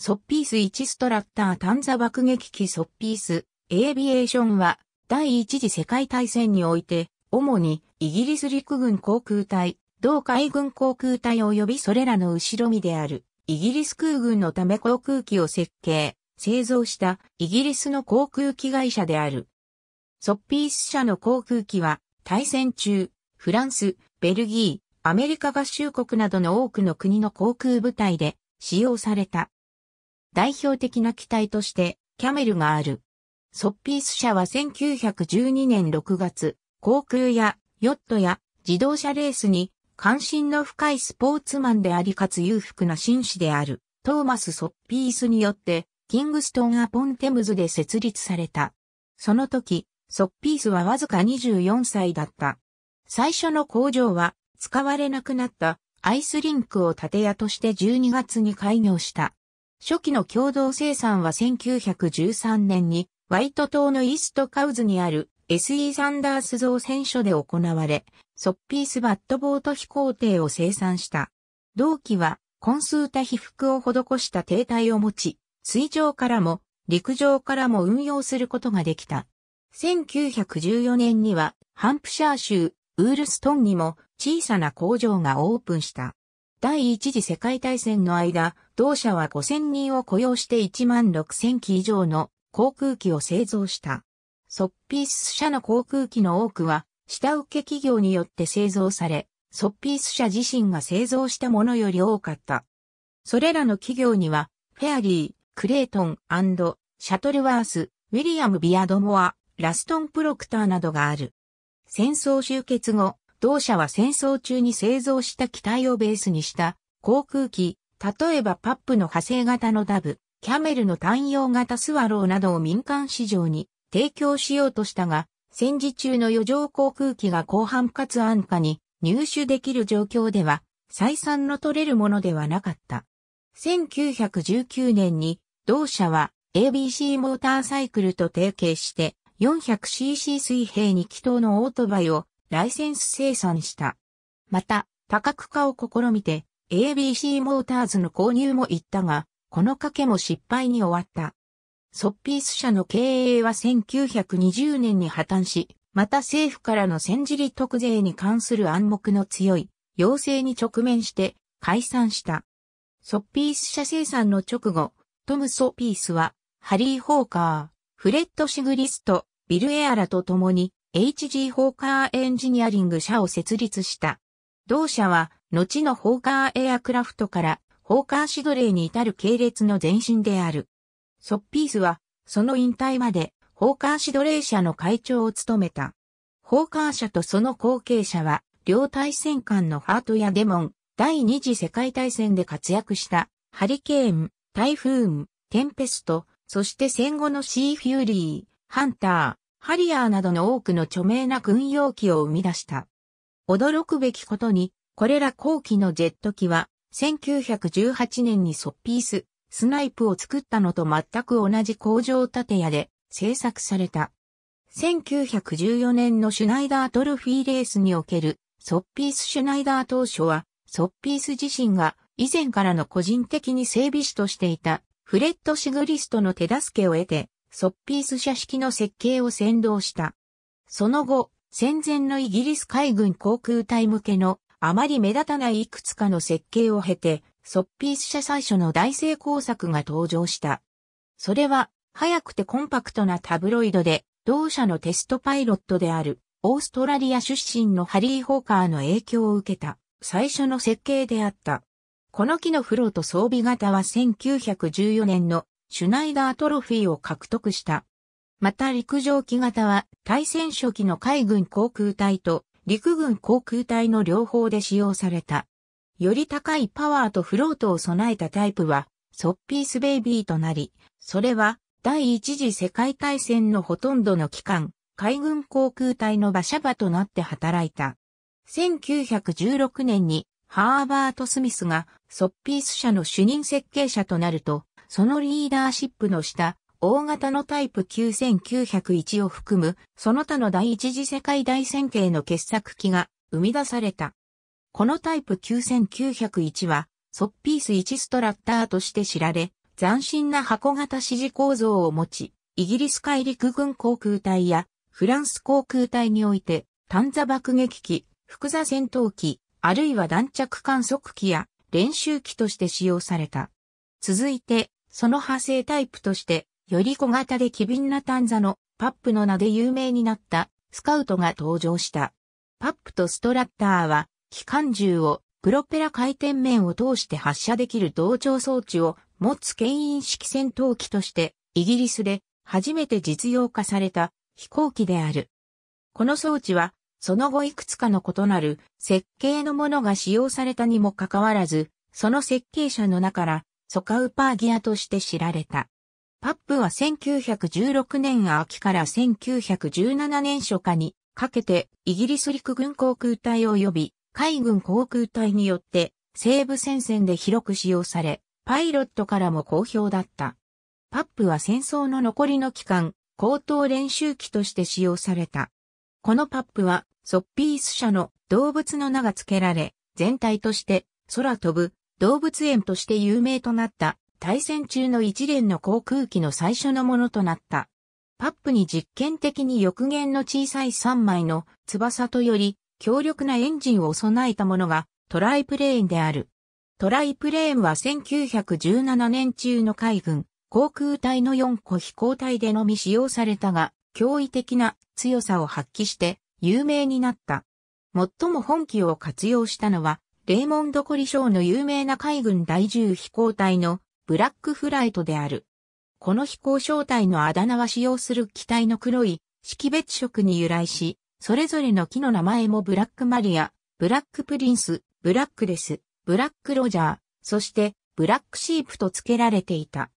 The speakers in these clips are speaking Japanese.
ソッピース1ストラッター探査爆撃機ソッピース、エービエーションは、第一次世界大戦において、主にイギリス陸軍航空隊、同海軍航空隊及びそれらの後ろ身である、イギリス空軍のため航空機を設計、製造したイギリスの航空機会社である。ソッピース社の航空機は、大戦中、フランス、ベルギー、アメリカ合衆国などの多くの国の航空部隊で使用された。代表的な機体として、キャメルがある。ソッピース社は1912年6月、航空やヨットや自動車レースに関心の深いスポーツマンでありかつ裕福な紳士であるトーマス・ソッピースによってキングストン・アポン・テムズで設立された。その時、ソッピースはわずか24歳だった。最初の工場は使われなくなったアイスリンクを建屋として12月に開業した。初期の共同生産は1913年に、ワイト島のイーストカウズにある SE サンダース造船所で行われ、ソッピースバットボート飛行艇を生産した。同期は、コンスータ被覆を施した艇体を持ち、水上からも陸上からも運用することができた。1914年には、ハンプシャー州ウールストンにも小さな工場がオープンした。第一次世界大戦の間、同社は5000人を雇用して1万6000機以上の航空機を製造した。ソッピース社の航空機の多くは、下請け企業によって製造され、ソッピース社自身が製造したものより多かった。それらの企業には、フェアリー、クレートンシャトルワース、ウィリアム・ビアドモア、ラストン・プロクターなどがある。戦争終結後、同社は戦争中に製造した機体をベースにした航空機、例えばパップの派生型のダブ、キャメルの単用型スワローなどを民間市場に提供しようとしたが、戦時中の余剰航空機が広範かつ安価に入手できる状況では、採算の取れるものではなかった。1919年に同社は ABC モーターサイクルと提携して 400cc 水平2気筒のオートバイをライセンス生産した。また、多角化を試みて ABC モーターズの購入も行ったが、この賭けも失敗に終わった。ソッピース社の経営は1920年に破綻し、また政府からの戦時利特税に関する暗黙の強い要請に直面して解散した。ソッピース社生産の直後、トム・ソッピースは、ハリー・ホーカー、フレッド・シグリスト、ビル・エアラと共に HG ホーカーエンジニアリング社を設立した。同社は、後のホーカーエアクラフトから、ホーカーシドレーに至る系列の前身である。ソッピースは、その引退まで、ホーカーシドレー社の会長を務めた。ホーカー社とその後継者は、両対戦艦のハートやデモン、第二次世界大戦で活躍した、ハリケーン、タイフーン、テンペスト、そして戦後のシーフューリー、ハンター、ハリアーなどの多くの著名な軍用機を生み出した。驚くべきことに、これら後期のジェット機は、1918年にソッピース、スナイプを作ったのと全く同じ工場建屋で製作された。1914年のシュナイダートルフィーレースにおけるソッピースシュナイダー当初は、ソッピース自身が以前からの個人的に整備士としていたフレッド・シグリストの手助けを得てソッピース社式の設計を先導した。その後、戦前のイギリス海軍航空隊向けのあまり目立たないいくつかの設計を経て、ソッピース社最初の大成功作が登場した。それは、早くてコンパクトなタブロイドで、同社のテストパイロットである、オーストラリア出身のハリー・ホーカーの影響を受けた、最初の設計であった。この機のフロート装備型は1914年のシュナイダートロフィーを獲得した。また陸上機型は対戦初期の海軍航空隊と陸軍航空隊の両方で使用された。より高いパワーとフロートを備えたタイプは、ソッピースベイビーとなり、それは第一次世界大戦のほとんどの期間、海軍航空隊の馬車場となって働いた。1916年にハーバート・スミスがソッピース社の主任設計者となると、そのリーダーシップの下、大型のタイプ9901を含む、その他の第一次世界大戦系の傑作機が生み出された。このタイプ9901は、ソッピース1ストラッターとして知られ、斬新な箱型指示構造を持ち、イギリス海陸軍航空隊やフランス航空隊において、単座爆撃機、複座戦闘機、あるいは弾着観測機や練習機として使用された。続いて、その派生タイプとして、より小型で機敏な短座のパップの名で有名になったスカウトが登場した。パップとストラッターは、機関銃をプロペラ回転面を通して発射できる同調装置を持つ牽引式戦闘機として、イギリスで初めて実用化された飛行機である。この装置は、その後いくつかの異なる設計のものが使用されたにもかかわらず、その設計者の中からソカウパーギアとして知られた。パップは1916年秋から1917年初夏にかけてイギリス陸軍航空隊及び海軍航空隊によって西部戦線で広く使用され、パイロットからも好評だった。パップは戦争の残りの期間、高等練習機として使用された。このパップは、ソッピース社の動物の名が付けられ、全体として空飛ぶ動物園として有名となった対戦中の一連の航空機の最初のものとなった。パップに実験的に翼弦の小さい3枚の翼とより強力なエンジンを備えたものがトライプレーンである。トライプレーンは1917年中の海軍航空隊の4個飛行隊でのみ使用されたが驚異的な強さを発揮して有名になった。最も本機を活用したのはレーモンド・コリショーの有名な海軍第10飛行隊のブラックフライトである。この飛行小隊のあだ名は使用する機体の黒い識別色に由来し、それぞれの機の名前もブラックマリア、ブラックプリンス、ブラックレス、ブラックロジャー、そしてブラックシープと付けられていた。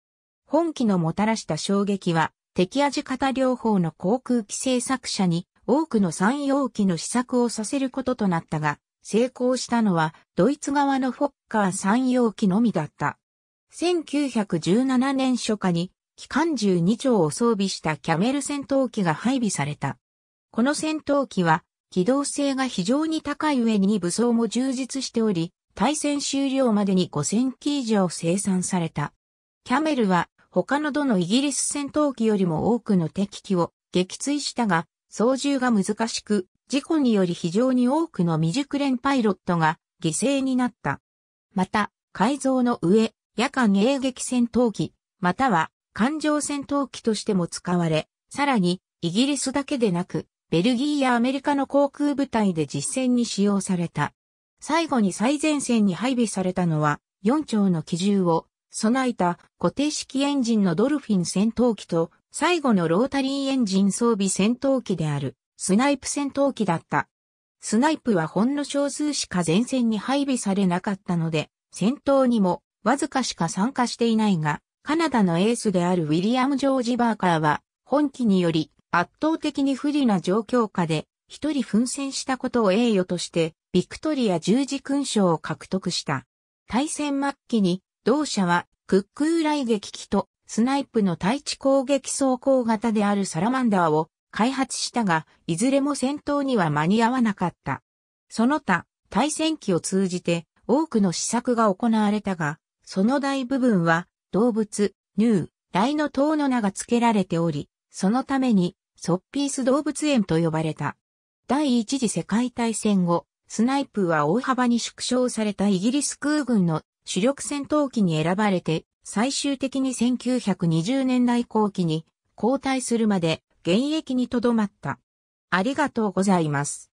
本機のもたらした衝撃は、敵味方療法の航空機制作者に多くの産業機の試作をさせることとなったが、成功したのはドイツ側のフォッカー3容機のみだった。1917年初夏に機関銃2丁を装備したキャメル戦闘機が配備された。この戦闘機は機動性が非常に高い上に武装も充実しており、対戦終了までに5000機以上生産された。キャメルは他のどのイギリス戦闘機よりも多くの敵機を撃墜したが、操縦が難しく、事故により非常に多くの未熟練パイロットが犠牲になった。また、改造の上、夜間迎撃戦闘機、または艦上戦闘機としても使われ、さらに、イギリスだけでなく、ベルギーやアメリカの航空部隊で実戦に使用された。最後に最前線に配備されたのは、4丁の機銃を備えた固定式エンジンのドルフィン戦闘機と、最後のロータリーエンジン装備戦闘機である。スナイプ戦闘機だった。スナイプはほんの少数しか前線に配備されなかったので、戦闘にもわずかしか参加していないが、カナダのエースであるウィリアム・ジョージ・バーカーは、本機により圧倒的に不利な状況下で、一人奮戦したことを栄誉として、ビクトリア十字勲章を獲得した。対戦末期に、同社は、クックーイ撃機と、スナイプの対地攻撃走行型であるサラマンダーを開発したが、いずれも戦闘には間に合わなかった。その他、対戦機を通じて多くの試作が行われたが、その大部分は動物、ヌー、大の塔の名が付けられており、そのためにソッピース動物園と呼ばれた。第一次世界大戦後、スナイプは大幅に縮小されたイギリス空軍の主力戦闘機に選ばれて、最終的に1920年代後期に交代するまで現役にとどまった。ありがとうございます。